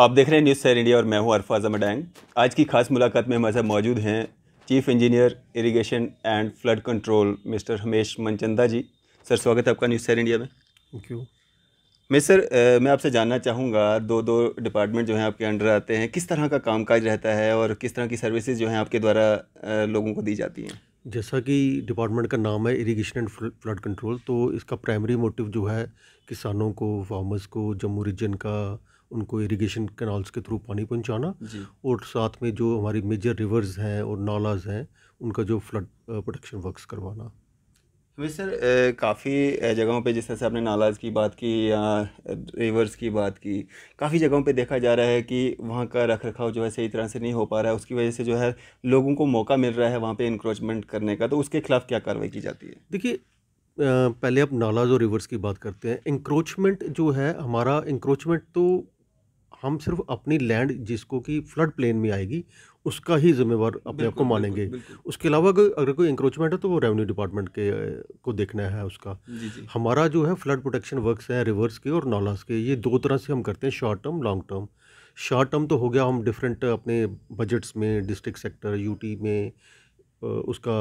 आप देख रहे हैं न्यूज़ सैर इंडिया और मैं हूं अरफाज अजम डैंग आज की खास मुलाकात में हमारे साथ मौजूद हैं chief engineer irrigation and flood control mister Hamesh Manchanda ji sir स्वागत है आपका न्यूज़ सैर इंडिया में थैंक यू मैं सर मैं आपसे जानना चाहूँगा दो दो डिपार्टमेंट जो हैं आपके अंडर आते हैं किस तरह का कामकाज रहता है और किस तरह की सर्विसेज जो हैं आपके द्वारा लोगों को दी जाती हैं जैसा कि डिपार्टमेंट का नाम है इरिगेशन एंड फ्लड कंट्रोल तो इसका प्राइमरी मोटिव जो है किसानों को फार्मर्स को जम्मू रीजन का उनको इरिगेशन कैनाल्स के थ्रू पानी पहुंचाना और साथ में जो हमारी मेजर रिवर्स हैं और नालाज हैं उनका जो फ्लड प्रोटेक्शन वर्क्स करवाना हमें सर काफ़ी जगहों पे जिस तरह से आपने नालाज की बात की या रिवर्स की बात की काफ़ी जगहों पे देखा जा रहा है कि वहाँ का रख रखाव जो है सही तरह से नहीं हो पा रहा है उसकी वजह से जो है लोगों को मौका मिल रहा है वहाँ पे इंक्रोचमेंट करने का तो उसके खिलाफ क्या कार्रवाई की जाती है देखिए पहले आप नालाज और रिवर्स की बात करते हैं इंक्रोचमेंट जो है हमारा इंक्रोचमेंट तो हम सिर्फ अपनी लैंड जिसको कि फ्लड प्लेन में आएगी उसका ही जिम्मेवार अपने आप को मानेंगे उसके अलावा अगर कोई इंक्रोचमेंट है तो वो रेवेन्यू डिपार्टमेंट के को देखना है उसका जी जी। हमारा जो है फ्लड प्रोटेक्शन वर्क्स हैं रिवर्स के और नॉलास के ये दो तरह से हम करते हैं short term long term short term तो हो गया हम डिफरेंट अपने बजट्स में डिस्ट्रिक्ट सेक्टर यूटी में उसका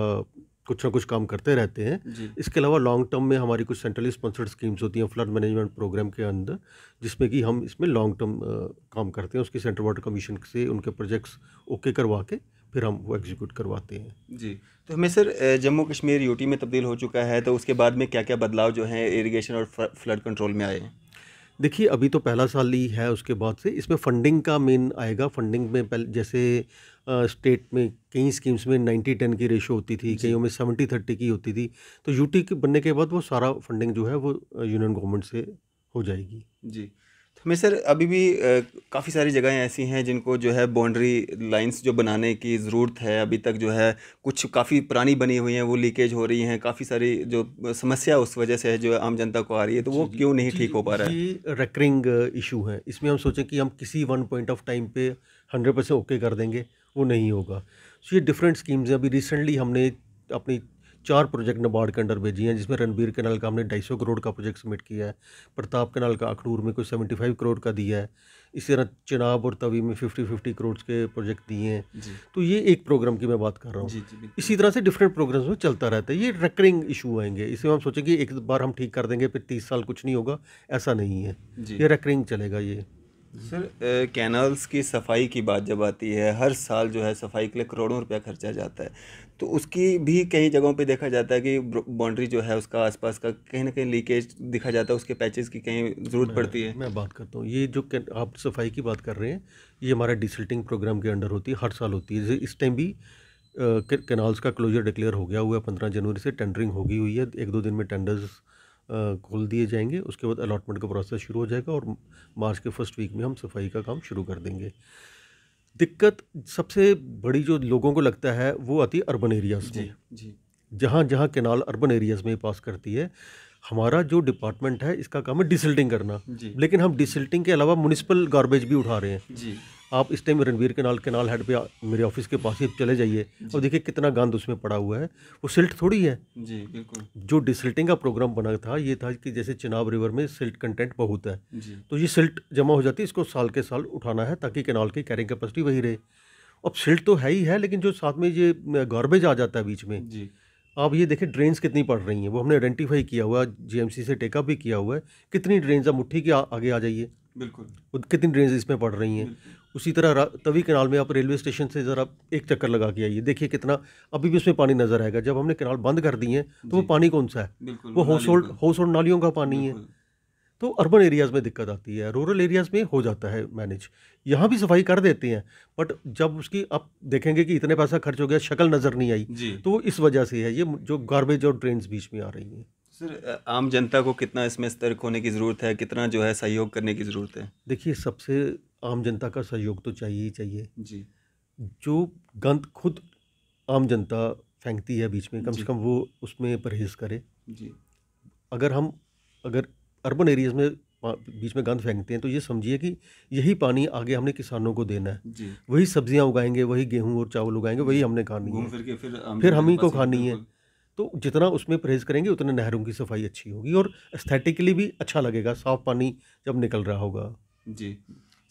कुछ ना कुछ काम करते रहते हैं इसके अलावा लॉन्ग टर्म में हमारी कुछ सेंट्रली स्पॉन्सर्ड स्कीम्स होती हैं फ्लड मैनेजमेंट प्रोग्राम के अंदर जिसमें कि हम इसमें लॉन्ग टर्म काम करते हैं उसकी सेंट्रल वाटर कमीशन से उनके प्रोजेक्ट्स ओके करवा के फिर हम वो एग्जीक्यूट करवाते हैं जी तो हमें सर जम्मू कश्मीर यूटी में तब्दील हो चुका है तो उसके बाद में क्या क्या बदलाव जो है इरीगेशन और फ्लड कंट्रोल में आए हैं देखिए अभी तो पहला साल ही है उसके बाद से इसमें फंडिंग का मेन आएगा फंडिंग में पहले जैसे आ, स्टेट में कई स्कीम्स में नाइन्टी टेन की रेशो होती थी कईयों में सेवेंटी थर्टी की होती थी तो यूटी के बनने के बाद वो सारा फंडिंग जो है वो यूनियन गवर्नमेंट से हो जाएगी जी हमें सर अभी भी काफ़ी सारी जगहें ऐसी हैं जिनको जो है बाउंड्री लाइंस जो बनाने की ज़रूरत है अभी तक जो है कुछ काफ़ी पुरानी बनी हुई हैं वो लीकेज हो रही हैं काफ़ी सारी जो समस्या उस वजह से है जो आम जनता को आ रही है तो वो क्यों नहीं ठीक हो पा रहा है ये रेकरिंग इशू है इसमें हम सोचें कि हम किसी वन पॉइंट ऑफ टाइम पे हंड्रेड परसेंट ओके कर देंगे वो नहीं होगा तो ये डिफरेंट स्कीम्स हैं अभी रिसेंटली हमने अपनी चार प्रोजेक्ट नबार्ड के अंडर भेजी हैं जिसमें रणबीर कैनाल का हमने ढाई सौ करोड़ का प्रोजेक्ट सबमिट किया है प्रताप कैनाल का अखनूर में कोई सेवेंटी फाइव करोड़ का दिया है इसी तरह चिनाब और तवी में फिफ्टी फिफ्टी करोड़ के प्रोजेक्ट दिए हैं तो ये एक प्रोग्राम की मैं बात कर रहा हूँ इसी तरह से डिफरेंट प्रोग्राम्स में चलता रहता है ये रेकरिंग इशू आएंगे इसमें हम सोचेंगे एक बार हम ठीक कर देंगे फिर तीस साल कुछ नहीं होगा ऐसा नहीं है ये रेकरिंग चलेगा ये सर कैनाल्स की सफाई की बात जब आती है हर साल जो है सफाई के लिए करोड़ों रुपया खर्चा जाता है तो उसकी भी कई जगहों पे देखा जाता है कि बाउंड्री जो है उसका आसपास का कहीं ना कहीं लीकेज दिखा जाता है उसके पैचेस की कहीं ज़रूरत पड़ती है मैं बात करता हूँ ये जो आप सफाई की बात कर रहे हैं ये हमारा डिसल्टिंग प्रोग्राम के अंडर होती है हर साल होती है इस टाइम भी कैनाल्स का क्लोजर डिक्लेयर हो गया हुआ है पंद्रह जनवरी से टेंडरिंग होगी हुई है एक दो दिन में टेंडर्स खोल दिए जाएंगे उसके बाद अलाटमेंट का प्रोसेस शुरू हो जाएगा और मार्च के फर्स्ट वीक में हम सफाई का काम शुरू कर देंगे दिक्कत सबसे बड़ी जो लोगों को लगता है वो आती है अर्बन एरियाज़ में जी जहाँ जहाँ केनाल अर्बन एरियाज़ में पास करती है हमारा जो डिपार्टमेंट है इसका काम है डिसल्टिंग करना लेकिन हम डिसल्टिंग के अलावा म्यूनसिपल गार्बेज भी उठा रहे हैं जी आप इस टाइम रणवीर के नाल के नाल हेड पे मेरे ऑफिस के पास ही चले जाइए और देखिए कितना गंद उसमें पड़ा हुआ है वो सिल्ट थोड़ी है जी बिल्कुल जो डिसल्टिंग का प्रोग्राम बना था ये था कि जैसे चिनाब रिवर में सिल्ट कंटेंट बहुत है तो ये सिल्ट जमा हो जाती है इसको साल के साल उठाना है ताकि केनाल की कैरिंग कैपेसिटी वही रहे अब सिल्ट तो है ही है लेकिन जो साथ में ये गार्बेज आ जाता है बीच में जी आप ये देखें ड्रेन्स कितनी पड़ रही हैं वो हमने आइडेंटिफाई किया हुआ है से टेकअप भी किया हुआ है कितनी ड्रेन्स आप मुट्ठी के आगे आ जाइए बिल्कुल कितनी ड्रेन्स इसमें पड़ रही हैं उसी तरह तवी कनाल में आप रेलवे स्टेशन से ज़रा एक चक्कर लगा के आइए देखिए कितना अभी भी उसमें पानी नज़र आएगा जब हमने कनाल बंद कर दिए हैं तो वो पानी कौन सा है वो हाउस होल्ड हाउस होल्ड नालियों का पानी है तो अर्बन एरियाज़ में दिक्कत आती है रूरल एरियाज़ में हो जाता है मैनेज यहाँ भी सफाई कर देते हैं बट जब उसकी आप देखेंगे कि इतने पैसा खर्च हो गया शक्ल नज़र नहीं आई तो वो इस वजह से है ये जो गार्बेज और ड्रेन्स बीच में आ रही हैं सर आम जनता को कितना इसमें सतर्क होने की ज़रूरत है कितना जो है सहयोग करने की ज़रूरत है देखिए सबसे आम जनता का सहयोग तो चाहिए ही चाहिए जी जो गंद खुद आम जनता फेंकती है बीच में कम से कम वो उसमें परहेज करे जी अगर हम अगर अर्बन एरियाज़ में बीच में गंद फेंकते हैं तो ये समझिए कि यही पानी आगे हमने किसानों को देना है वही सब्जियां उगाएंगे वही गेहूं और चावल उगाएंगे वही हमने खानी है फिर, फिर, फिर हम ही को खानी है तो जितना उसमें परहेज करेंगे उतने नहरों की सफाई अच्छी होगी और एस्थेटिकली भी अच्छा लगेगा साफ पानी जब निकल रहा होगा जी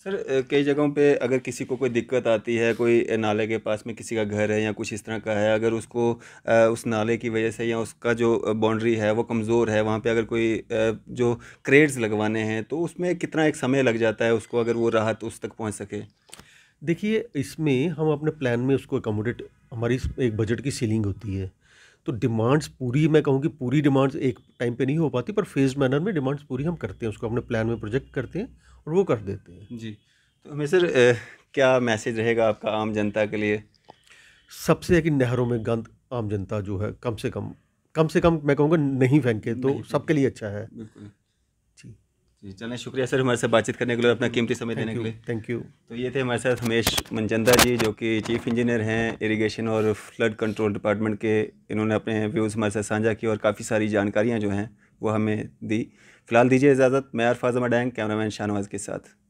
सर कई जगहों पे अगर किसी को कोई दिक्कत आती है कोई नाले के पास में किसी का घर है या कुछ इस तरह का है अगर उसको उस नाले की वजह से या उसका जो बाउंड्री है वो कमज़ोर है वहाँ पे अगर कोई जो क्रेड्स लगवाने हैं तो उसमें कितना एक समय लग जाता है उसको अगर वो राहत उस तक पहुँच सके देखिए इसमें हम अपने प्लान में उसको एकोमोडेट हमारी एक बजट की सीलिंग होती है तो डिमांड्स पूरी मैं कहूँ कि पूरी डिमांड्स एक टाइम पे नहीं हो पाती पर फेज मैनर में डिमांड्स पूरी हम करते हैं उसको अपने प्लान में प्रोजेक्ट करते हैं और वो कर देते हैं जी तो हमें सर ए, क्या मैसेज रहेगा आपका आम जनता के लिए सबसे है कि नहरों में गंद आम जनता जो है कम से कम कम से कम मैं कहूँगा नहीं फेंके तो सबके लिए अच्छा है जी चलें शुक्रिया सर हमारे साथ बातचीत करने के लिए अपना कीमती समय देने के लिए थैंक यू तो ये थे हमारे साथ हमेश मनचंदा जी जो कि चीफ इंजीनियर हैं इरिगेशन और फ्लड कंट्रोल डिपार्टमेंट के इन्होंने अपने व्यूज़ हमारे साथ साझा किए और काफ़ी सारी जानकारियाँ जो हैं वो हमें दी फ़िलहाल दीजिए इजाज़त मैं अरफाज डैंग कैमरामैन शाहनवाज के साथ